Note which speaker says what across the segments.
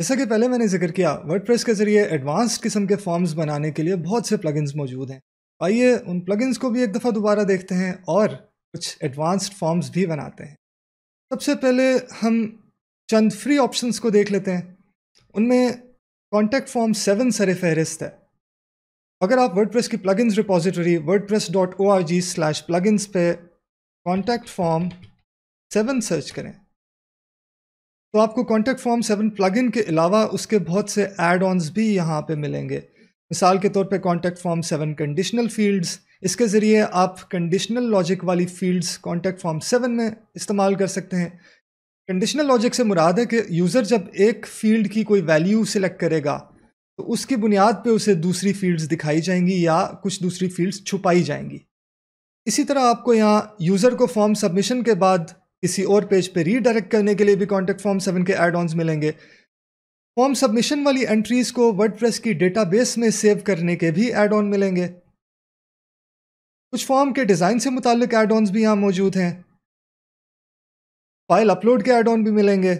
Speaker 1: जैसा कि पहले मैंने जिक्र किया वर्डप्रेस के जरिए एडवांस किस्म के फॉर्म्स बनाने के लिए बहुत से प्लगइन्स मौजूद हैं आइए उन प्लगइन्स को भी एक दफ़ा दोबारा देखते हैं और कुछ एडवांस्ड फॉर्म्स भी बनाते हैं सबसे पहले हम चंद फ्री ऑप्शंस को देख लेते हैं उनमें कॉन्टैक्ट फॉर्म सेवन सर फहरिस्त है अगर आप वर्ड की plugins repository press dot O R G slash plugins पे कॉन्टैक्ट फॉर्म सेवन सर्च करें तो आपको कॉन्टैक्ट फॉर्म सेवन प्लग के अलावा उसके बहुत से एड ऑनस भी यहाँ पे मिलेंगे मिसाल के तौर पे contact form seven conditional fields इसके ज़रिए आप कंडीशनल लॉजिक वाली फील्ड्स कॉन्टैक्ट फॉर्म सेवन में इस्तेमाल कर सकते हैं कंडीशनल लॉजिक से मुराद है कि यूज़र जब एक फील्ड की कोई वैल्यू सिलेक्ट करेगा तो उसकी बुनियाद पे उसे दूसरी फील्ड्स दिखाई जाएंगी या कुछ दूसरी फील्ड्स छुपाई जाएंगी इसी तरह आपको यहाँ यूज़र को फॉर्म सबमिशन के बाद किसी और पेज पे रीडायरेक्ट करने के लिए भी कॉन्टेक्ट फॉर्म सेवन के एड ऑन्स मिलेंगे फॉर्म सबमिशन वाली एंट्रीज को प्रेस की डेटाबेस में सेव करने के
Speaker 2: भी एड ऑन मिलेंगे कुछ फॉर्म के डिज़ाइन से मुतालिक एड ऑन्स भी यहाँ मौजूद हैं फाइल अपलोड के एड ऑन भी मिलेंगे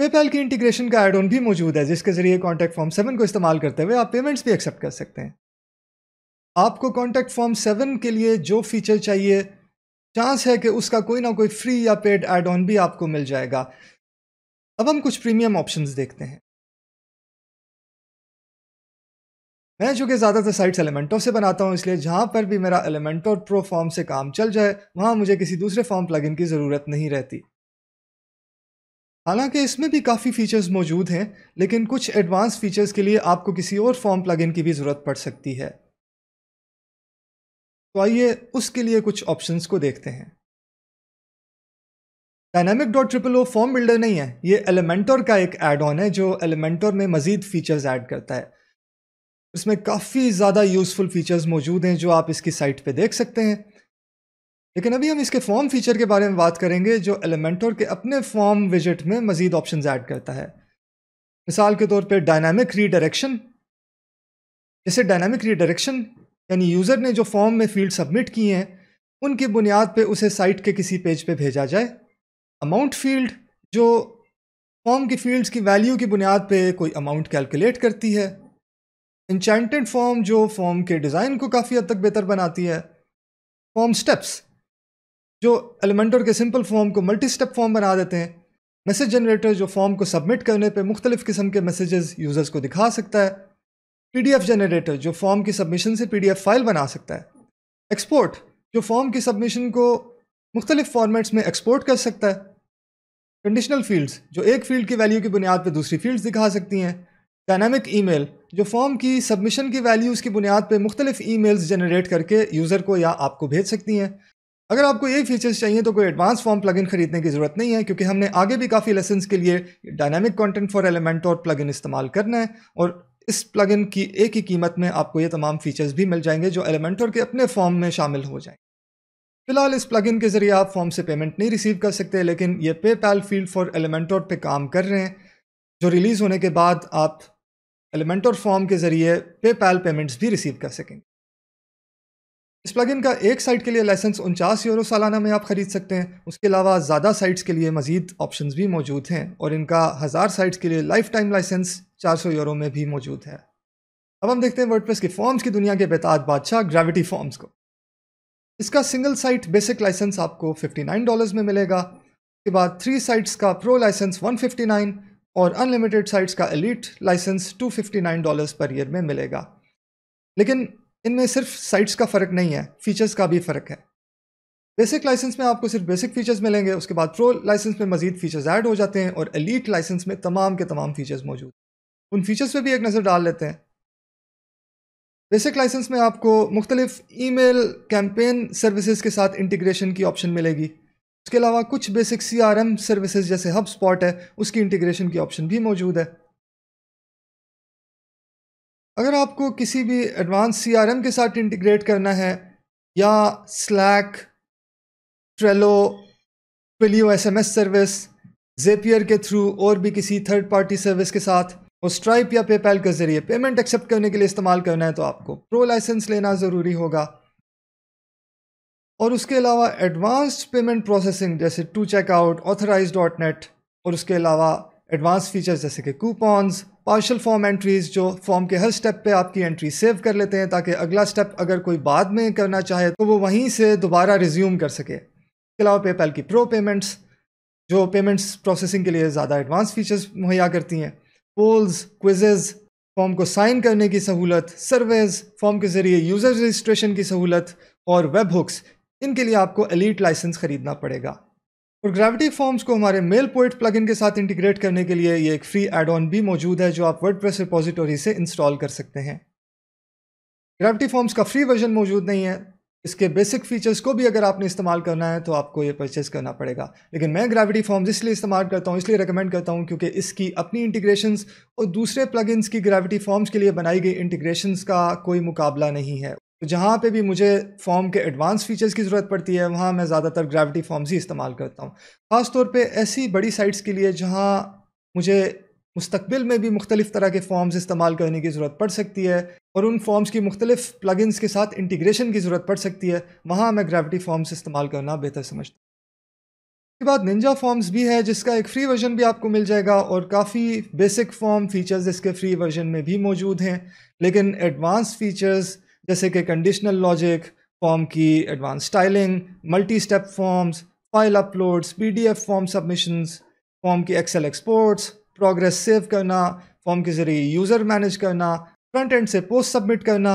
Speaker 1: पेपैल की इंटीग्रेशन का एड ऑन भी मौजूद है जिसके ज़रिए कॉन्टैक्ट फॉर्म सेवन को इस्तेमाल करते हुए आप पेमेंट्स भी एक्सेप्ट कर सकते हैं आपको कॉन्टैक्ट फॉर्म सेवन के लिए जो फीचर चाहिए
Speaker 2: चांस है कि उसका कोई ना कोई फ्री या पेड एड ऑन भी आपको मिल जाएगा अब हम कुछ प्रीमियम ऑप्शंस देखते हैं
Speaker 1: मैं जो कि ज़्यादातर साइट्स एलिमेंटो से बनाता हूँ इसलिए जहाँ पर भी मेरा एलिमेंटो प्रो फॉर्म से काम चल जाए वहाँ मुझे किसी दूसरे फॉर्म प्लगइन की ज़रूरत नहीं रहती हालांकि इसमें भी काफ़ी फीचर्स मौजूद हैं लेकिन कुछ एडवांस फीचर्स के लिए आपको किसी और फॉर्म प्लगइन की भी
Speaker 2: ज़रूरत पड़ सकती है तो आइए उसके लिए कुछ ऑप्शंस को देखते हैं dynamic dot triple O form builder नहीं है ये
Speaker 1: एलिमेंटोर का एक एड ऑन है जो एलिमेंटोर में मज़ीद फीचर्स ऐड करता है इसमें काफ़ी ज़्यादा यूज़फुल फीचर्स मौजूद हैं जो आप इसकी साइट पे देख सकते हैं लेकिन अभी हम इसके फॉर्म फीचर के बारे में बात करेंगे जो एलिमेंटोर के अपने फॉर्म विजिट में मज़ीद ऑप्शन ऐड करता है मिसाल के तौर पर डायनामिक रीडायरेक्शन जैसे डायनामिक रीडायरेक्शन यानी यूज़र ने जो फॉर्म में फील्ड सबमिट किए हैं उनकी बुनियाद पे उसे साइट के किसी पेज पे भेजा जाए अमाउंट फील्ड जो फॉर्म की फील्ड्स की वैल्यू की बुनियाद पे कोई अमाउंट कैलकुलेट करती है इंचेंटेड फॉर्म जो फॉर्म के डिज़ाइन को काफ़ी हद तक बेहतर बनाती है फॉर्म स्टेप्स जो एलिमेंटर के सिंपल फॉर्म को मल्टी स्टेप फॉर्म बना देते हैं मैसेज जनरेटर जो फॉर्म को सबमिट करने पे मुख्तलिफ़ किस्म के मैसेजेस यूज़र्स को दिखा सकता है पीडीएफ जनरेटर जो फॉर्म की सबमिशन से पीडीएफ फाइल बना सकता है एक्सपोर्ट जो फॉर्म की सबमिशन को मुख्तलिफ फॉर्मेट्स में एक्सपोर्ट कर सकता है कंडीशनल फील्ड्स जो एक फील्ड की वैल्यू की बुनियाद पर दूसरी फील्ड्स दिखा सकती हैं डायनामिक ईमेल जो फॉर्म की सबमिशन की वैल्यूज़ की बुनियाद पर मुख्तलिफ ईमेल्स जनरेट करके यूज़र को या आपको भेज सकती हैं अगर आपको ये फीचर्स चाहिए तो कोई एडवांस फॉर्म प्लगइन खरीदने की ज़रूरत नहीं है क्योंकि हमने आगे भी काफ़ी लेसन के लिए डायनामिक कंटेंट फॉर एलिमेंट और प्लगइन इस्तेमाल करना है और इस प्लगइन की एक ही कीमत में आपको ये तमाम फीचर्स भी मिल जाएंगे जो एलिमेंटर के अपने फॉर्म में शामिल हो जाएंगे फिलहाल इस प्लगइन के ज़रिए आप फॉर्म से पेमेंट नहीं रिसीव कर सकते लेकिन ये पे पैल फील्ड फॉर एलिमेंटोर पे काम कर रहे हैं जो रिलीज़ होने के बाद आप एलिमेंटोर फॉर्म के ज़रिए पे पैल पेमेंट्स भी रिसीव कर सकेंगे इस प्लगइन का एक साइट के लिए लाइसेंस उनचास यूरो सालाना में आप ख़रीद सकते हैं उसके अलावा ज़्यादा साइट्स के लिए मज़ीद ऑप्शन भी मौजूद हैं और इनका हज़ार साइट्स के लिए लाइफ टाइम लाइसेंस 400 यूरो में भी मौजूद है अब हम देखते हैं वर्डप्रेस के फॉर्म्स की दुनिया के बेताज बादशाह ग्रेविटी फॉर्म्स को इसका सिंगल साइट बेसिक लाइसेंस आपको 59 डॉलर्स में मिलेगा उसके बाद थ्री साइट्स का प्रो लाइसेंस 159 और अनलिमिटेड साइट्स का elite license 259 dollars per year में मिलेगा लेकिन इनमें सिर्फ साइट्स का फ़र्क नहीं है फीचर्स का भी फ़र्क है बेसिक लाइसेंस में आपको सिर्फ बेसिक फीचर्स मिलेंगे उसके बाद प्रो लाइसेंस में मजीद फीचर्स ऐड हो जाते हैं और एलिट लाइसेंस में तमाम के तमाम फीचर्स मौजूद उन फीचर्स पे भी एक नज़र डाल लेते हैं बेसिक लाइसेंस में आपको मुख्तलिफ ईमेल कैंपेन सर्विसेज के साथ इंटीग्रेशन की ऑप्शन मिलेगी उसके अलावा कुछ basic C R M services जैसे हब स्पॉट है उसकी इंटीग्रेशन की ऑप्शन भी मौजूद है अगर आपको किसी भी एडवांस सी आर एम के साथ इंटीग्रेट करना है या स्लैक ट्रेलो पिलियो S M S service Zapier के थ्रू और भी किसी थर्ड पार्टी सर्विस के साथ और स्ट्राइप या पेपैल के ज़रिए पेमेंट एक्सेप्ट करने के लिए इस्तेमाल करना है तो आपको प्रो लाइसेंस लेना ज़रूरी होगा और उसके अलावा एडवांस्ड पेमेंट प्रोसेसिंग जैसे two checkout authorize dot net और उसके अलावा एडवांस फीचर्स जैसे कि कूपॉन्स पार्शल फॉर्म एंट्रीज जो फॉर्म के हर स्टेप पे आपकी एंट्री सेव कर लेते हैं ताकि अगला स्टेप अगर कोई बाद में करना चाहे तो वो वहीं से दोबारा रिज्यूम कर सके इसके अलावा पेपैल की प्रो पेमेंट्स जो पेमेंट्स प्रोसेसिंग के लिए ज़्यादा एडवांस फीचर्स मुहैया करती हैं पोल्स क्विजेज फॉर्म को साइन करने की सहूलत सर्वेज फॉर्म के जरिए यूज़र रजिस्ट्रेशन की सहूलत और वेब हुक्स इनके लिए आपको एलिट लाइसेंस खरीदना पड़ेगा और ग्रेविटी फॉर्म्स को हमारे मेल पोइट इन के साथ इंटीग्रेट करने के लिए ये एक फ्री एड ऑन भी मौजूद है जो आप वर्ड प्रेस रिपोजिटोरी से इंस्टॉल कर सकते हैं ग्रेविटी फॉर्म्स का फ्री वर्जन मौजूद नहीं है इसके बेसिक फीचर्स को भी अगर आपने इस्तेमाल करना है तो आपको ये परचेज़ करना पड़ेगा लेकिन मैं ग्रेविटी फॉर्म्स इसलिए इस्तेमाल करता हूँ इसलिए रिकमेंड करता हूँ क्योंकि इसकी अपनी इंटीग्रेशंस और दूसरे प्लग की ग्रेविटी फॉर्म्स के लिए बनाई गई इंटीग्रेशंस का कोई मुकाबला नहीं है तो जहाँ पे भी मुझे फॉर्म के एडवांस फीचर्स की ज़रूरत पड़ती है वहाँ मैं ज़्यादातर ग्रेविटी फॉर्म्स ही इस्तेमाल करता हूँ ख़ासतौर पर ऐसी बड़ी साइट्स के लिए जहाँ मुझे मुस्तबिल में भी मुख्तलिफ़ तरह के फॉर्म्स इस्तेमाल करने की ज़रूरत पड़ सकती है और उन फॉर्म्स की मुख्तलिफ प्लगइन्स के साथ इंटीग्रेशन की ज़रूरत पड़ सकती है वहाँ मैं ग्रेविटी फॉर्म्स इस्तेमाल करना बेहतर समझता हूँ उसके बाद निंजा फॉर्म्स भी है जिसका एक फ्री वर्जन भी आपको मिल जाएगा और काफ़ी बेसिक फॉर्म फीचर्स इसके फ्री वर्जन में भी मौजूद हैं लेकिन एडवांस फीचर्स जैसे कि कंडीशनल लॉजिक फॉर्म की advance styling multi step forms file uploads P D F form submission form की एक्सेल एक्सपोर्ट्स प्रोग्रेस सेव करना फॉर्म के ज़रिए यूज़र मैनेज करना फ्रंट एंड से पोस्ट सबमिट करना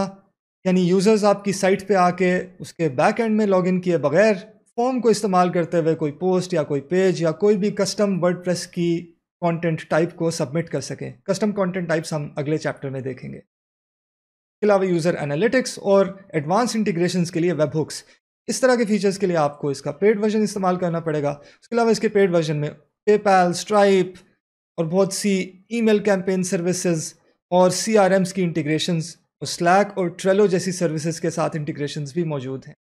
Speaker 1: यानी यूज़र्स आपकी साइट पे आके उसके बैक एंड में लॉगिन किए बगैर फॉर्म को इस्तेमाल करते हुए कोई पोस्ट या कोई पेज या कोई भी कस्टम वर्ड की कंटेंट टाइप को सबमिट कर सकें कस्टम कंटेंट टाइप्स हम अगले चैप्टर में देखेंगे इसके अलावा यूज़र एनालिटिक्स और एडवांस इंटीग्रेशन के लिए वेब हुक्स इस तरह के फीचर्स के लिए आपको इसका पेड वर्जन इस्तेमाल करना पड़ेगा उसके अलावा इसके पेड वर्जन में पेपैल स्ट्राइप और बहुत सी ईमेल कैंपेन सर्विसेज और सीआरएम्स की इंटीग्रेशंस और स्लैक और ट्रेलो जैसी सर्विसेज के साथ इंटीग्रेशंस भी मौजूद हैं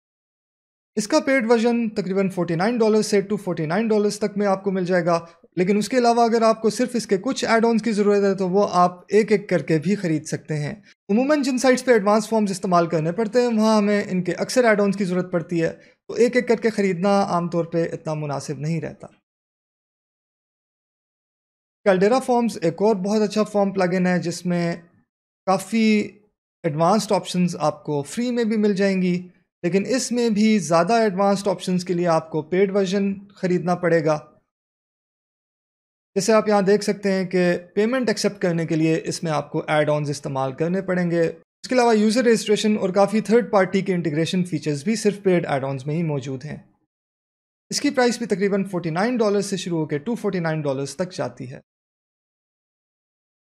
Speaker 1: इसका पेड वर्जन तकरीबन 49 डॉलर से टू 49 डॉलर्स तक में आपको मिल जाएगा लेकिन उसके अलावा अगर आपको सिर्फ इसके कुछ एड ऑन्स की ज़रूरत है तो वो आप एक एक करके भी ख़रीद सकते हैं उमूमन जिन साइट्स पे एडवांस फॉर्म्स इस्तेमाल करने पड़ते हैं वहाँ हमें इनके अक्सर एड ऑन्स की ज़रूरत पड़ती है तो एक एक करके ख़रीदना आमतौर पर इतना मुनासिब नहीं रहता कैलडेरा फॉर्म्स एक और बहुत अच्छा फॉर्म प्लगइन है जिसमें काफ़ी एडवांस्ड ऑप्शंस आपको फ्री में भी मिल जाएंगी लेकिन इसमें भी ज़्यादा एडवांस्ड ऑप्शंस के लिए आपको पेड वर्जन ख़रीदना पड़ेगा जैसे आप यहाँ देख सकते हैं कि पेमेंट एक्सेप्ट करने के लिए इसमें आपको एड ऑन इस्तेमाल करने पड़ेंगे इसके अलावा यूज़र रजिस्ट्रेशन और काफ़ी थर्ड पार्टी के इंटीग्रेशन फीचर्स भी सिर्फ पेड एड ऑनस में ही मौजूद हैं इसकी प्राइस भी तकरीबन 49 डॉलर से शुरू होकर 249 डॉलर्स तक जाती है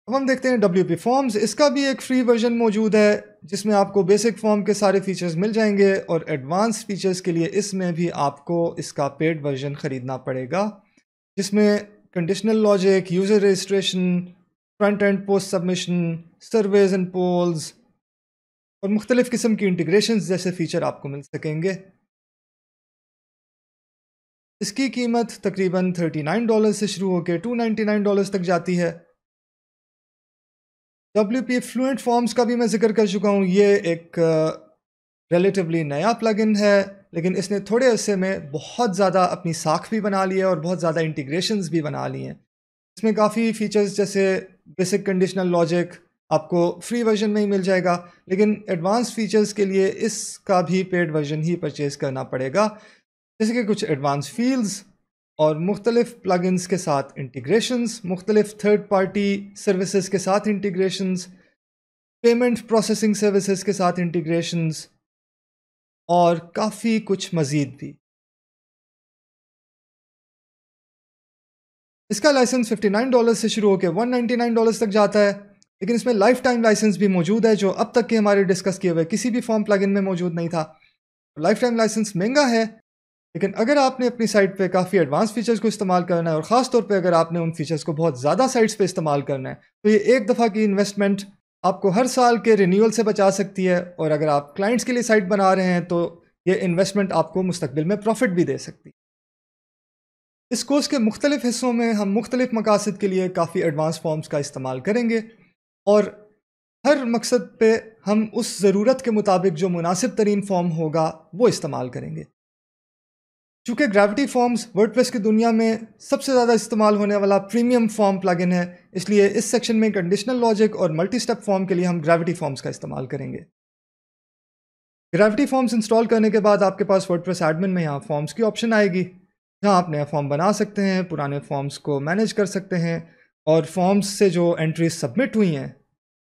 Speaker 1: अब हम देखते हैं डब्ल्यू पी फॉर्म्स इसका भी एक फ्री वर्जन मौजूद है जिसमें आपको बेसिक फॉर्म के सारे फीचर्स मिल जाएंगे और एडवांस फीचर्स के लिए इसमें भी आपको इसका पेड वर्जन ख़रीदना पड़ेगा जिसमें conditional logic user registration front end post submission surveys and polls और मुख्तलिफ़ किस्म की इंटीग्रेशन जैसे फ़ीचर आपको मिल सकेंगे इसकी कीमत तकरीबन थर्टी नाइन डॉलर से शुरू होकर टू नाइन्टी नाइन डॉलर्स तक जाती है डब्ल्यू पी फ्लुएंट फॉर्म्स का भी मैं जिक्र कर चुका हूँ ये एक रिलेटिवली नया प्लगइन है लेकिन इसने थोड़े अरसे में बहुत ज़्यादा अपनी साख भी बना ली है और बहुत ज़्यादा इंटीग्रेशंस भी बना ली हैं इसमें काफ़ी फीचर्स जैसे बेसिक कंडीशनल लॉजिक आपको फ्री वर्जन में ही मिल जाएगा लेकिन एडवांस फीचर्स के लिए इसका भी पेड वर्जन ही परचेज़ करना पड़ेगा जैसे कि कुछ एडवांस फील्ड्स और मुख्तलिफ प्लगइन्स के साथ इंटीग्रेशंस मुख्तलिफ थर्ड पार्टी सर्विसेज के साथ इंटीग्रेशंस पेमेंट प्रोसेसिंग
Speaker 2: सर्विसेज के साथ इंटीग्रेशंस और काफ़ी कुछ मज़ीद भी इसका लाइसेंस 59 डॉलर से शुरू होकर 199 डॉलर्स तक जाता है लेकिन इसमें लाइफ टाइम लाइसेंस भी मौजूद है जो अब तक के
Speaker 1: हमारे डिस्कस किए हुए किसी भी फॉर्म प्लगइन में मौजूद नहीं था लाइफ टाइम लाइसेंस महंगा है लेकिन अगर आपने अपनी साइट पे काफ़ी एडवांस फीचर्स को इस्तेमाल करना है और ख़ास तौर पे अगर आपने उन फीचर्स को बहुत ज़्यादा साइट्स पे इस्तेमाल करना है तो ये एक दफ़ा की इन्वेस्टमेंट आपको हर साल के रिन्यूअल से बचा सकती है और अगर आप क्लाइंट्स के लिए साइट बना रहे हैं तो ये इन्वेस्टमेंट आपको मुस्तबिल में प्रॉफिट भी दे सकती है इस कोर्स के मुख्तलिफ हिस्सों में हम मुख्तलिफ मकासद के लिए काफ़ी एडवांस फॉर्म्स का इस्तेमाल करेंगे और हर मकसद पे हम उस ज़रूरत के मुताबिक जो मुनासिब तरीन फॉर्म होगा वो इस्तेमाल करेंगे चूँकि ग्रेविटी फॉर्म्स वर्डप्रेस की दुनिया में सबसे ज़्यादा इस्तेमाल होने वाला प्रीमियम फॉर्म प्लगइन है इसलिए इस सेक्शन में कंडीशनल लॉजिक और मल्टी स्टेप फॉर्म के लिए हम ग्रेविटी फॉर्म्स का इस्तेमाल करेंगे ग्रेविटी फॉर्म्स इंस्टॉल करने के बाद आपके पास वर्ड एडमिन में यहाँ फॉर्म्स की ऑप्शन आएगी जहाँ आप नया फॉर्म बना सकते हैं पुराने फॉर्म्स को मैनेज कर सकते हैं और फॉर्म्स से जो एंट्रीज सबमिट हुई हैं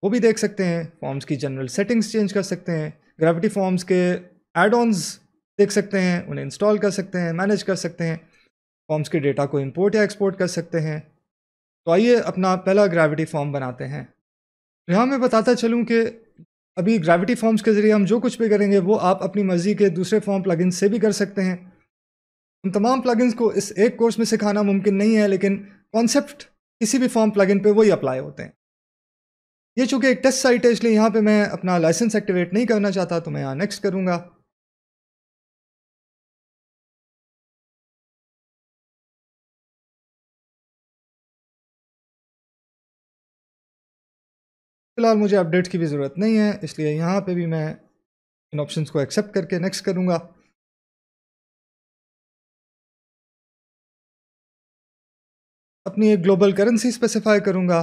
Speaker 1: वो भी देख सकते हैं फॉर्म्स की जनरल सेटिंग्स चेंज कर सकते हैं ग्रेविटी फॉर्म्स के एड ऑन्स देख सकते हैं उन्हें इंस्टॉल कर सकते हैं मैनेज कर सकते हैं फॉर्म्स के डेटा को इंपोर्ट या एक्सपोर्ट कर सकते हैं तो आइए अपना पहला ग्रेविटी फॉर्म बनाते हैं यहाँ मैं बताता चलूँ कि अभी ग्रेविटी फॉर्म्स के ज़रिए हम जो कुछ भी करेंगे वो आप अपनी मर्ज़ी के दूसरे फॉर्म प्लगइन से भी कर सकते हैं उन तमाम प्लगइन्स को इस एक कोर्स में सिखाना मुमकिन नहीं है लेकिन कॉन्सेप्ट किसी भी फॉर्म प्लगइन पे वही अप्लाई होते हैं ये चूंकि एक टेस्ट साइट है इसलिए यहाँ पे मैं अपना लाइसेंस
Speaker 2: एक्टिवेट नहीं करना चाहता तो मैं यहाँ नेक्स्ट करूँगा फ़िलहाल मुझे अपडेट्स की भी ज़रूरत नहीं है इसलिए यहाँ पे भी मैं इन ऑप्शंस को एक्सेप्ट करके नेक्स्ट करूँगा अपनी एक ग्लोबल करेंसी स्पेसिफाई करूँगा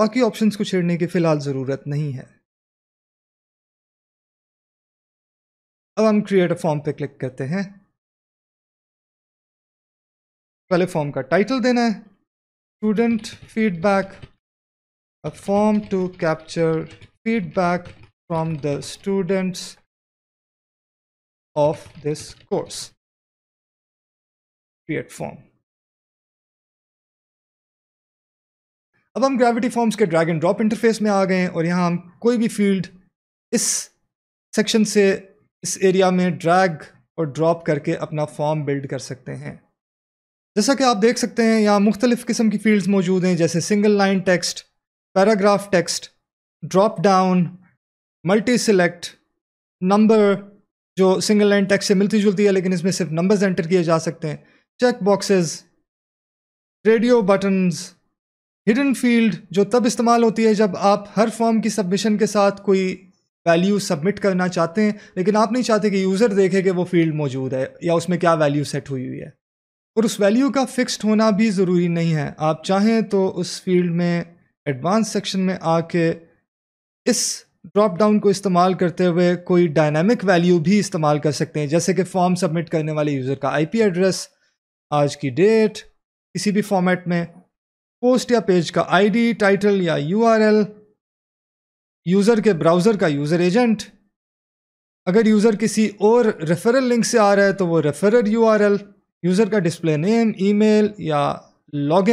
Speaker 2: बाकी ऑप्शंस को छेड़ने की फ़िलहाल ज़रूरत नहीं है अब हम क्रिएट अ फॉर्म पे क्लिक करते हैं पहले फॉर्म का टाइटल देना है student feedback a form to capture feedback from the students of this course create form अब हम ग्रेविटी फॉर्म्स के ड्रैग एंड ड्रॉप इंटरफेस में आ गए हैं और यहाँ हम
Speaker 1: कोई भी फील्ड इस सेक्शन से इस एरिया में ड्रैग और ड्रॉप करके अपना फॉर्म बिल्ड कर सकते हैं जैसा कि आप देख सकते हैं यहाँ मुख्तलिफ़ किस्म की फील्ड्स मौजूद हैं जैसे single line text paragraph text, drop down, multi select, number जो सिंगल लाइन टेक्स्ट से मिलती जुलती है लेकिन इसमें सिर्फ नंबर्स एंटर किए जा सकते हैं check boxes radio buttons hidden field जो तब इस्तेमाल होती है जब आप हर फॉर्म की सबमिशन के साथ कोई वैल्यू सबमिट करना चाहते हैं लेकिन आप नहीं चाहते कि यूज़र देखे कि वो फील्ड मौजूद है या उसमें क्या वैल्यू सेट हुई हुई है और उस वैल्यू का फिक्स्ड होना भी ज़रूरी नहीं है आप चाहें तो उस फील्ड में एडवांस सेक्शन में आके इस ड्रॉप डाउन को इस्तेमाल करते हुए कोई डायनामिक वैल्यू भी इस्तेमाल कर सकते हैं जैसे कि फॉर्म सबमिट करने वाले यूज़र का आईपी एड्रेस आज की डेट किसी भी फॉर्मेट में पोस्ट या पेज का आईडी टाइटल या यूआरएल यूज़र के ब्राउज़र का यूज़र एजेंट अगर यूज़र किसी और रेफरल लिंक से आ रहा है तो वो रेफरल यू यूज़र का डिस्प्ले नेम ई या लॉग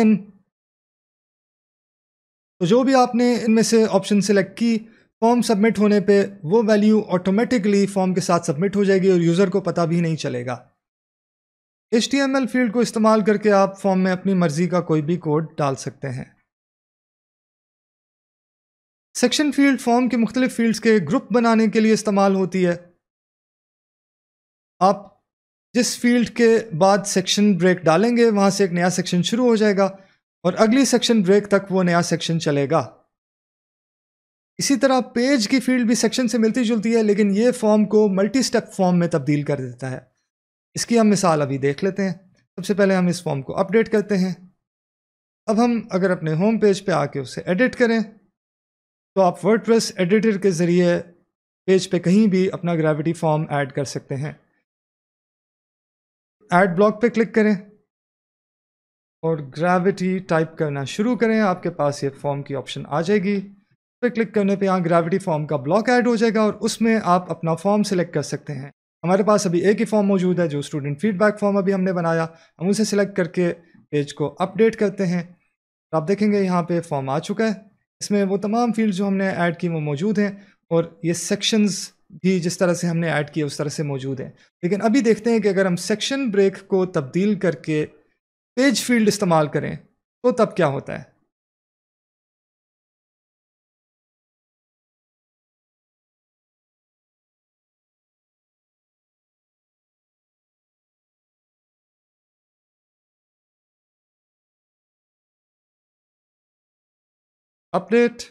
Speaker 1: तो जो भी आपने इनमें से ऑप्शन सेलेक्ट की फॉर्म सबमिट होने पे वो वैल्यू ऑटोमेटिकली फॉर्म के साथ सबमिट हो जाएगी और यूज़र को पता भी नहीं चलेगा एच फील्ड को इस्तेमाल करके आप फॉर्म में अपनी मर्ज़ी का कोई भी
Speaker 2: कोड डाल सकते हैं सेक्शन फील्ड फॉर्म के मुख्तलिफ फील्ड्स के ग्रुप बनाने के लिए इस्तेमाल होती है आप
Speaker 1: जिस फील्ड के बाद सेक्शन ब्रेक डालेंगे वहाँ से एक नया सेक्शन शुरू हो जाएगा और अगली सेक्शन ब्रेक तक वो नया सेक्शन चलेगा इसी तरह पेज की फील्ड भी सेक्शन से मिलती जुलती है लेकिन ये फॉर्म को मल्टी स्टेप फॉर्म में तब्दील कर देता है इसकी हम मिसाल अभी देख लेते हैं सबसे पहले हम इस फॉर्म को अपडेट करते हैं अब हम अगर अपने होम पेज पे आके उसे एडिट करें तो आप वर्डप्रेस एडिटर के ज़रिए पेज पे कहीं भी अपना ग्रेविटी फॉर्म ऐड कर सकते हैं ऐड ब्लॉक पे क्लिक करें और ग्रेविटी टाइप करना शुरू करें आपके पास ये फॉर्म की ऑप्शन आ जाएगी पर क्लिक करने पे यहाँ ग्रेविटी फॉर्म का ब्लॉक ऐड हो जाएगा और उसमें आप अपना फॉर्म सेलेक्ट कर सकते हैं हमारे पास अभी एक ही फॉर्म मौजूद है जो स्टूडेंट फीडबैक फॉर्म अभी हमने बनाया हम उसे सिलेक्ट करके पेज को अपडेट करते हैं तो आप देखेंगे यहाँ पर फॉर्म आ चुका है इसमें वो तमाम फील्ड जो हमने ऐड की वो मौजूद हैं और ये सेक्शंस भी जिस तरह से हमने ऐड किए उस तरह से मौजूद हैं लेकिन अभी
Speaker 2: देखते हैं कि अगर हम सेक्शन ब्रेक को तब्दील करके पेज फील्ड इस्तेमाल करें तो तब क्या होता है अपडेट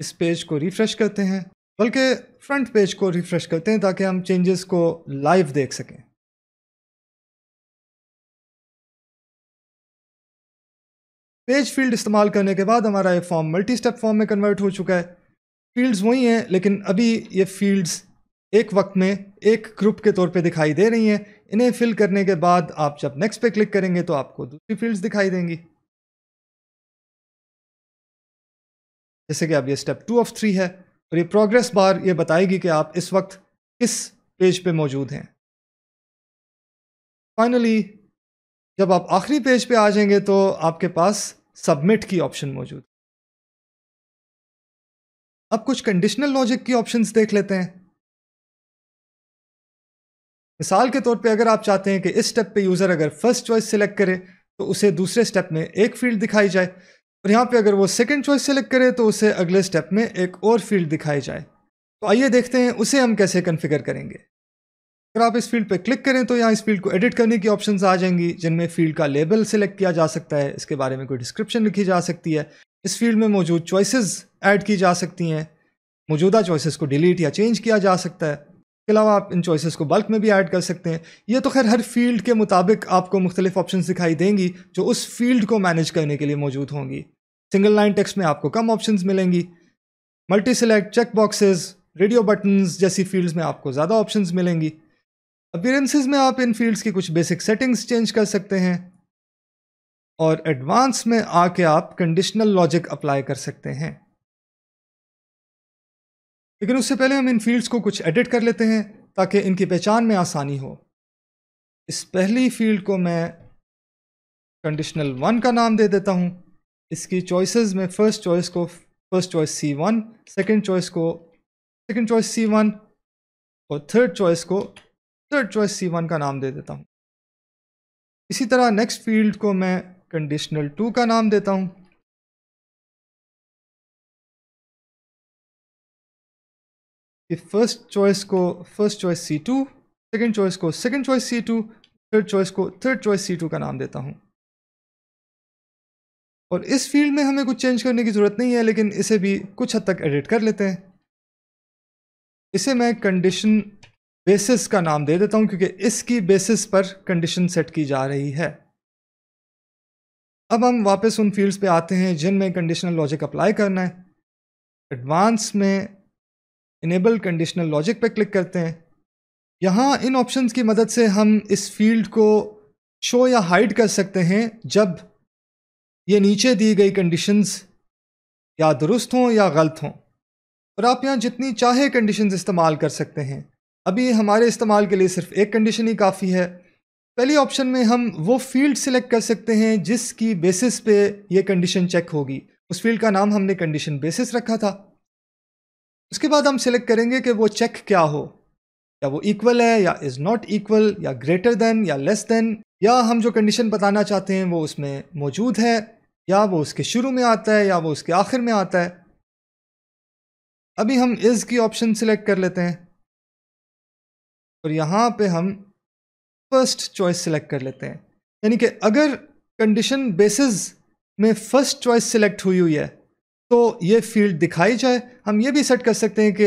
Speaker 2: इस पेज को रिफ्रेश करते हैं बल्कि फ्रंट पेज को रिफ्रेश करते हैं ताकि हम चेंजेस को लाइव देख सकें पेज फील्ड इस्तेमाल करने के बाद हमारा
Speaker 1: ये फॉर्म मल्टी स्टेप फॉर्म में कन्वर्ट हो चुका है फील्ड्स वही हैं लेकिन अभी ये फील्ड्स एक वक्त में एक ग्रुप के तौर पे दिखाई दे रही हैं इन्हें फिल करने के बाद आप जब नेक्स्ट पे क्लिक करेंगे तो आपको दूसरी फील्ड्स दिखाई देंगी जैसे कि अब ये स्टेप टू ऑफ थ्री है और ये प्रोग्रेस बार ये बताएगी कि आप इस वक्त किस पेज पे मौजूद हैं फाइनली जब आप आखिरी पेज पे आ जाएंगे तो आपके पास सबमिट की ऑप्शन मौजूद
Speaker 2: अब कुछ कंडीशनल लॉजिक की ऑप्शंस देख लेते हैं मिसाल के तौर पे अगर आप चाहते हैं कि इस स्टेप पे यूज़र अगर
Speaker 1: फर्स्ट चॉइस सेलेक्ट करे तो उसे दूसरे स्टेप में एक फील्ड दिखाई जाए और यहां पे अगर वो सेकंड चॉइस सेलेक्ट करे तो उसे अगले स्टेप में एक और फील्ड दिखाई जाए तो आइए देखते हैं उसे हम कैसे कन्फिगर करेंगे अगर आप इस फील्ड पर क्लिक करें तो यहाँ इस फील्ड को एडिट करने की ऑप्शन आ जाएंगी जिनमें फील्ड का लेबल सेलेक्ट किया जा सकता है इसके बारे में कोई डिस्क्रिप्शन लिखी जा सकती है इस फील्ड में मौजूद चॉइसेस ऐड की जा सकती हैं मौजूदा चॉइसेस को डिलीट या चेंज किया जा सकता है इसके अलावा आप इन चॉइसेस को बल्क में भी ऐड कर सकते हैं ये तो खैर हर फील्ड के मुताबिक आपको मुख्तलिफ ऑप्शन दिखाई देंगी जो उस फील्ड को मैनेज करने के लिए मौजूद होंगी सिंगल लाइन टेक्स्ट में आपको कम ऑप्शन मिलेंगी multi select check boxes radio buttons जैसी फील्ड्स में आपको ज़्यादा ऑप्शंस मिलेंगी अपीयरेंसेज में आप इन फील्ड्स की कुछ बेसिक सेटिंग्स चेंज कर सकते हैं और एडवांस में आके आप कंडीशनल लॉजिक अप्लाई कर सकते हैं लेकिन उससे पहले हम इन फील्ड्स को कुछ एडिट कर लेते हैं ताकि इनकी पहचान में आसानी हो इस पहली फील्ड को मैं कंडीशनल वन का नाम दे देता हूँ इसकी चॉइसेस में फर्स्ट चॉइस को first choice C one second choice को सेकेंड चॉइस सी वन और थर्ड चॉइस को थर्ड चॉइस सी वन का नाम दे देता हूँ
Speaker 2: इसी तरह नेक्स्ट फील्ड को मैं कंडीशनल टू का नाम देता हूँ फर्स्ट चॉइस को first choice C two second choice को second choice C two third choice को थर्ड
Speaker 1: चॉइस सी टू का नाम देता हूँ और इस फील्ड में हमें कुछ चेंज करने की ज़रूरत नहीं है लेकिन इसे भी कुछ हद तक एडिट कर लेते हैं इसे मैं कंडीशन बेसिस का नाम दे देता हूं क्योंकि इसकी बेसिस पर कंडीशन सेट की जा रही है अब हम वापस उन फील्ड्स पे आते हैं जिनमें कंडीशनल लॉजिक अप्लाई करना है एडवांस में इनेबल कंडीशनल लॉजिक पे क्लिक करते हैं यहाँ इन ऑप्शंस की मदद से हम इस फील्ड को शो या हाइड कर सकते हैं जब ये नीचे दी गई कंडीशंस या दुरुस्त हों या गलत हों और आप यहाँ जितनी चाहे कंडीशंस इस्तेमाल कर सकते हैं अभी हमारे इस्तेमाल के लिए सिर्फ एक कंडीशन ही काफ़ी है पहली ऑप्शन में हम वो फील्ड सिलेक्ट कर सकते हैं जिसकी बेसिस पे ये कंडीशन चेक होगी उस फील्ड का नाम हमने कंडीशन बेसिस रखा था उसके बाद हम सिलेक्ट करेंगे कि वो चेक क्या हो या वो इक्वल है या इज़ नॉट इक्वल या ग्रेटर देन या लेस देन या हम जो कंडीशन बताना चाहते हैं वो उसमें मौजूद है या वो उसके शुरू में आता है या वो उसके आखिर में आता है अभी हम इज़ की ऑप्शन सिलेक्ट कर लेते हैं और यहाँ पे हम फर्स्ट चॉइस सिलेक्ट कर लेते हैं यानी कि अगर कंडीशन बेसिस में फर्स्ट चॉइस सिलेक्ट हुई हुई है तो ये फील्ड दिखाई जाए हम ये भी सेट कर सकते हैं कि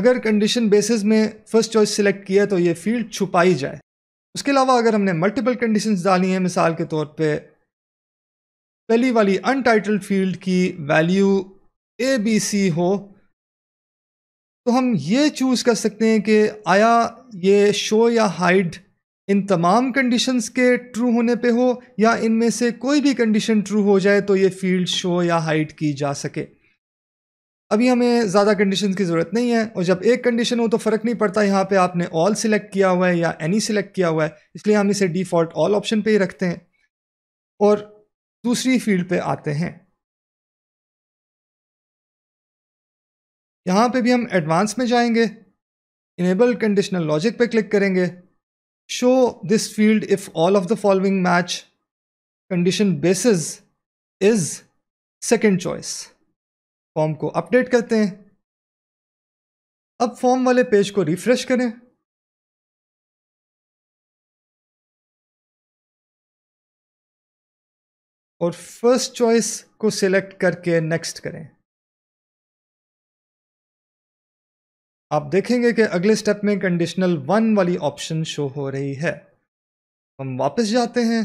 Speaker 1: अगर कंडीशन बेसिस में फर्स्ट चॉइस सिलेक्ट किया तो ये फील्ड छुपाई जाए उसके अलावा अगर हमने मल्टीपल कंडीशंस डाली हैं मिसाल के तौर पे पहली वाली अनटाइटल्ड फील्ड की वैल्यू ए बी सी हो तो हम ये चूज़ कर सकते हैं कि आया ये शो या हाइड इन तमाम कंडीशंस के ट्रू होने पे हो या इनमें से कोई भी कंडीशन ट्रू हो जाए तो ये फील्ड शो या हाइड की जा सके अभी हमें ज़्यादा कंडीशन की ज़रूरत नहीं है और जब एक कंडीशन हो तो फ़र्क नहीं पड़ता यहाँ पे आपने ऑल सिलेक्ट किया हुआ है या एनी सिलेक्ट किया हुआ है इसलिए हम इसे डिफ़ॉल्ट ऑल
Speaker 2: ऑप्शन पे ही रखते हैं और दूसरी फील्ड पे आते हैं यहाँ पे भी हम एडवांस में जाएंगे इनेबल कंडीशनल लॉजिक पे क्लिक करेंगे show this field if all of
Speaker 1: the following match condition basis is second
Speaker 2: choice form को अपडेट करते हैं अब फॉर्म वाले पेज को रिफ्रेश करें और फर्स्ट चॉइस को सिलेक्ट करके नेक्स्ट करें आप देखेंगे कि अगले स्टेप में कंडीशनल वन वाली ऑप्शन शो हो रही है हम वापस जाते हैं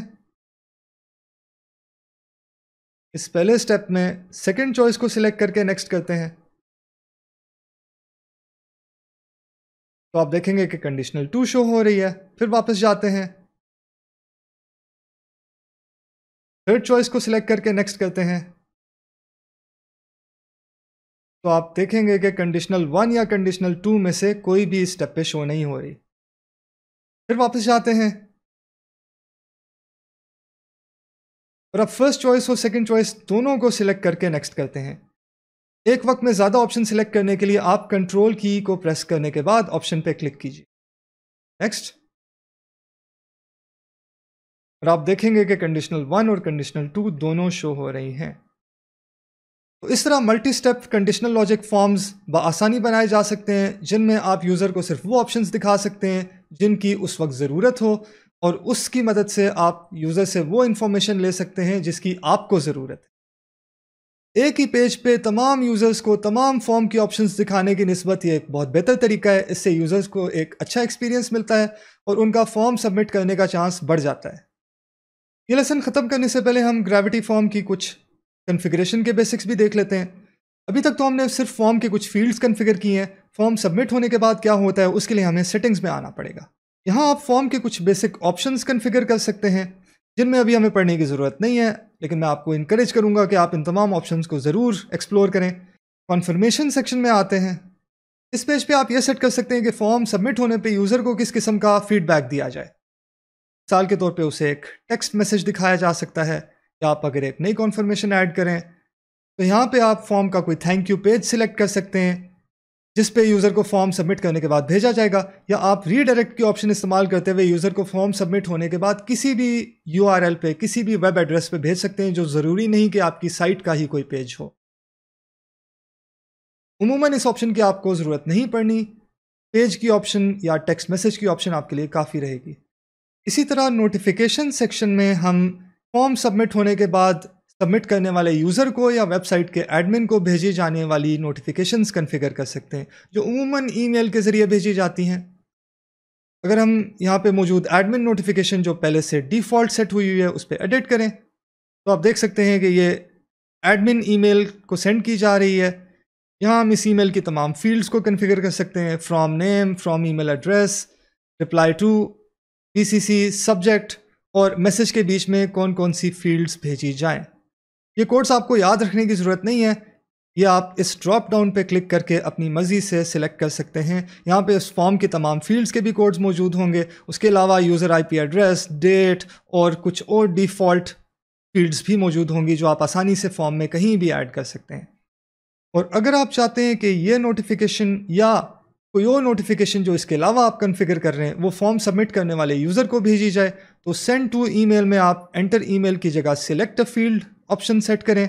Speaker 2: इस पहले स्टेप में सेकंड चॉइस को सिलेक्ट करके नेक्स्ट करते हैं तो आप देखेंगे कि कंडीशनल टू शो हो रही है फिर वापस जाते हैं थर्ड चॉइस को सिलेक्ट करके नेक्स्ट करते हैं तो आप देखेंगे कि कंडीशनल वन या कंडीशनल टू में से कोई भी स्टेप पे शो नहीं हो रही फिर वापस जाते हैं और अब फर्स्ट चॉइस और सेकंड चॉइस दोनों को सिलेक्ट करके नेक्स्ट
Speaker 1: करते हैं एक वक्त में ज़्यादा ऑप्शन सिलेक्ट करने के लिए आप कंट्रोल की को प्रेस करने के
Speaker 2: बाद ऑप्शन पे क्लिक कीजिए नेक्स्ट और आप देखेंगे कि कंडीशनल वन और कंडीशनल टू दोनों शो हो रही हैं
Speaker 1: तो इस तरह multi step conditional logic forms बसानी बनाए जा सकते हैं जिनमें आप यूज़र को सिर्फ वो ऑप्शन दिखा सकते हैं जिनकी उस वक्त ज़रूरत हो और उसकी मदद से आप यूज़र से वो इन्फॉर्मेशन ले सकते हैं जिसकी आपको ज़रूरत है एक ही पेज पे तमाम यूज़र्स को तमाम फॉर्म की ऑप्शंस दिखाने की नस्बत ये एक बहुत बेहतर तरीका है इससे यूज़र्स को एक अच्छा एक्सपीरियंस मिलता है और उनका फॉर्म सबमिट करने का चांस बढ़ जाता है ये लेसन ख़त्म करने से पहले हम ग्रेविटी फॉर्म की कुछ कन्फिग्रेशन के बेसिक्स भी देख लेते हैं अभी तक तो हमने सिर्फ फॉर्म के कुछ फील्ड्स कन्फिगर किए हैं फॉर्म सबमिट होने के बाद क्या होता है उसके लिए हमें सेटिंग्स में आना पड़ेगा यहाँ आप फॉर्म के कुछ बेसिक ऑप्शंस कन्फिगर कर सकते हैं जिनमें अभी हमें पढ़ने की ज़रूरत नहीं है लेकिन मैं आपको इनक्रेज करूँगा कि आप इन तमाम ऑप्शन को ज़रूर एक्सप्लोर करें कॉन्फर्मेशन सेक्शन में आते हैं इस पेज पे आप ये सेट कर सकते हैं कि फॉर्म सबमिट होने पे यूज़र को किस किस्म का फीडबैक दिया जाए मिसाल के तौर पे उसे एक टेक्स्ट मैसेज दिखाया जा सकता है या आप अगर एक नई कॉन्फर्मेशन ऐड करें तो यहाँ पे आप फॉर्म का कोई थैंक यू पेज सिलेक्ट कर सकते हैं जिस पे यूज़र को फॉर्म सबमिट करने के बाद भेजा जाएगा या आप रीडायरेक्ट की ऑप्शन इस्तेमाल करते हुए यूज़र को फॉर्म सबमिट होने के बाद किसी भी यू पे किसी भी वेब एड्रेस पे भेज सकते हैं जो ज़रूरी नहीं कि आपकी साइट का ही कोई पेज हो उमूमन इस ऑप्शन की आपको ज़रूरत नहीं पड़नी पेज की ऑप्शन या टेक्स्ट मैसेज की ऑप्शन आपके लिए काफ़ी रहेगी इसी तरह नोटिफिकेशन सेक्शन में हम फॉर्म सबमिट होने के बाद सबमिट करने वाले यूज़र को या वेबसाइट के एडमिन को भेजी जाने वाली नोटिफिकेशंस कॉन्फ़िगर कर सकते हैं जो उमूमन ईमेल के ज़रिए भेजी जाती हैं अगर हम यहाँ पे मौजूद एडमिन नोटिफिकेशन जो पहले से डिफ़ॉल्ट सेट हुई हुई है उस पर एडिट करें तो आप देख सकते हैं कि ये एडमिन ईमेल को सेंड की जा रही है यहाँ हम इस ईमेल की तमाम फील्ड्स को कॉन्फ़िगर कर सकते हैं from name from email address reply to BCC subject और मैसेज के बीच में कौन कौन सी फील्ड्स भेजी जाएं। ये कोड्स आपको याद रखने की ज़रूरत नहीं है ये आप इस ड्रॉप डाउन पर क्लिक करके अपनी मर्ज़ी से सिलेक्ट कर सकते हैं यहाँ पे उस फॉर्म के तमाम फील्ड्स के भी कोड्स मौजूद होंगे उसके अलावा यूज़र आईपी एड्रेस डेट और कुछ और डिफ़ॉल्ट फील्ड्स भी मौजूद होंगी जो आप आसानी से फॉर्म में कहीं भी ऐड कर सकते हैं और अगर आप चाहते हैं कि ये नोटिफिकेशन या कोई और नोटिफिकेशन जो इसके अलावा आप कन्फिगर कर रहे हैं वो फॉर्म सबमिट करने वाले यूज़र को भेजी जाए तो सेंड टू ईमेल में आप एंटर ईमेल की जगह सिलेक्ट फील्ड ऑप्शन सेट करें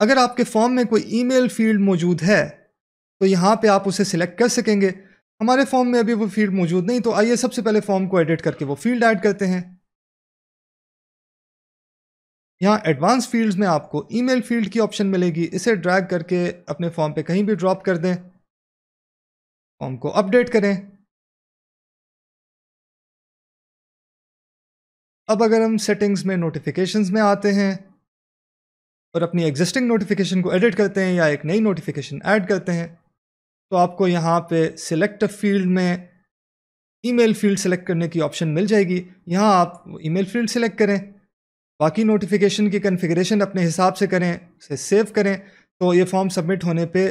Speaker 1: अगर आपके फॉर्म में कोई ईमेल फील्ड मौजूद है तो यहाँ पे आप उसे सिलेक्ट कर सकेंगे हमारे फॉर्म में अभी वो फील्ड मौजूद नहीं तो आइए सबसे पहले फॉर्म को एडिट करके वो फील्ड ऐड करते हैं यहाँ एडवांस फील्ड्स में आपको ईमेल
Speaker 2: फील्ड की ऑप्शन मिलेगी इसे ड्रैग करके अपने फॉर्म पे कहीं भी ड्रॉप कर दें फॉर्म को अपडेट करें अब अगर हम सेटिंग्स में नोटिफिकेशंस में आते हैं और अपनी
Speaker 1: एग्जिस्टिंग नोटिफिकेशन को एडिट करते हैं या एक नई नोटिफिकेशन ऐड करते हैं तो आपको यहाँ पे सिलेक्ट फील्ड में ईमेल फील्ड सेलेक्ट करने की ऑप्शन मिल जाएगी यहाँ आप ईमेल फील्ड सेलेक्ट करें बाकी नोटिफिकेशन की कन्फिग्रेशन अपने हिसाब से करें उसे सेव करें तो ये फॉर्म सबमिट होने पे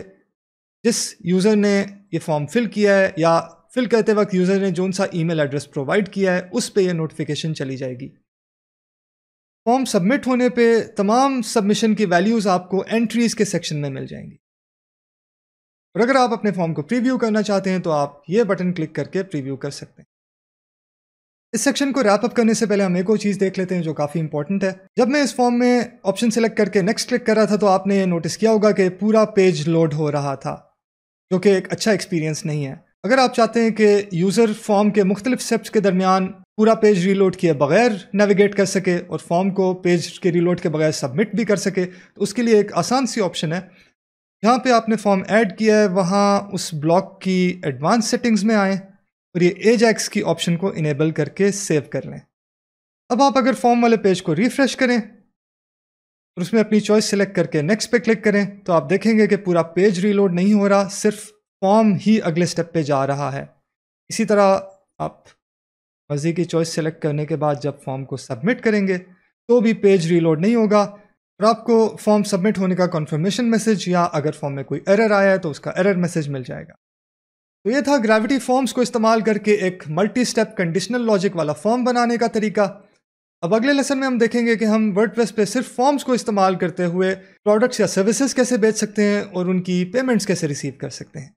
Speaker 1: जिस यूज़र ने ये फॉर्म फिल किया है या फिल करते वक्त यूज़र ने जोन सा ईमेल एड्रेस प्रोवाइड किया है उस पर यह नोटिफिकेशन चली जाएगी फॉर्म सबमिट होने पे तमाम सबमिशन की वैल्यूज़ आपको एंट्रीज के सेक्शन में मिल जाएंगी और अगर आप अपने फॉर्म को प्रीव्यू करना चाहते हैं तो आप ये बटन क्लिक करके प्रीव्यू कर सकते हैं इस सेक्शन को रैप अप करने से पहले हम एक और चीज़ देख लेते हैं जो काफ़ी इंपॉर्टेंट है जब मैं इस फॉर्म में ऑप्शन सेलेक्ट करके नेक्स्ट क्लिक कर रहा था तो आपने ये नोटिस किया होगा कि पूरा पेज लोड हो रहा था जो कि एक अच्छा एक्सपीरियंस नहीं है अगर आप चाहते हैं कि यूज़र फॉर्म के मुख्तलिफ स्टेप्स के दरमियान पूरा पेज रीलोड किए बगैर नेविगेट कर सके और फॉर्म को पेज के रीलोड के बगैर सबमिट भी कर सके तो उसके लिए एक आसान सी ऑप्शन है जहाँ पे आपने फॉर्म ऐड किया है वहाँ उस ब्लॉक की एडवांस सेटिंग्स में आएँ और ये एज एक्स की ऑप्शन को इनेबल करके सेव कर लें अब आप अगर फॉर्म वाले पेज को रिफ़्रेश करें और उसमें अपनी चॉइस सेलेक्ट करके नेक्स्ट पे क्लिक करें तो आप देखेंगे कि पूरा पेज रीलोड नहीं हो रहा सिर्फ फॉर्म ही अगले स्टेप पे जा रहा है इसी तरह आप मर्जी की चॉइस सेलेक्ट करने के बाद जब फॉर्म को सबमिट करेंगे तो भी पेज रीलोड नहीं होगा और आपको फॉर्म सबमिट होने का कॉन्फर्मेशन मैसेज या अगर फॉर्म में कोई एरर आया है तो उसका एरर मैसेज मिल जाएगा तो ये था ग्रेविटी फॉर्म्स को इस्तेमाल करके एक मल्टी स्टेप कंडीशनल लॉजिक वाला फॉर्म बनाने का तरीका अब अगले लेसन में हम देखेंगे कि हम वर्डप्रेस पे सिर्फ फॉर्म्स को इस्तेमाल करते हुए प्रोडक्ट्स या सर्विसेज कैसे बेच सकते हैं और उनकी पेमेंट्स कैसे रिसीव कर सकते हैं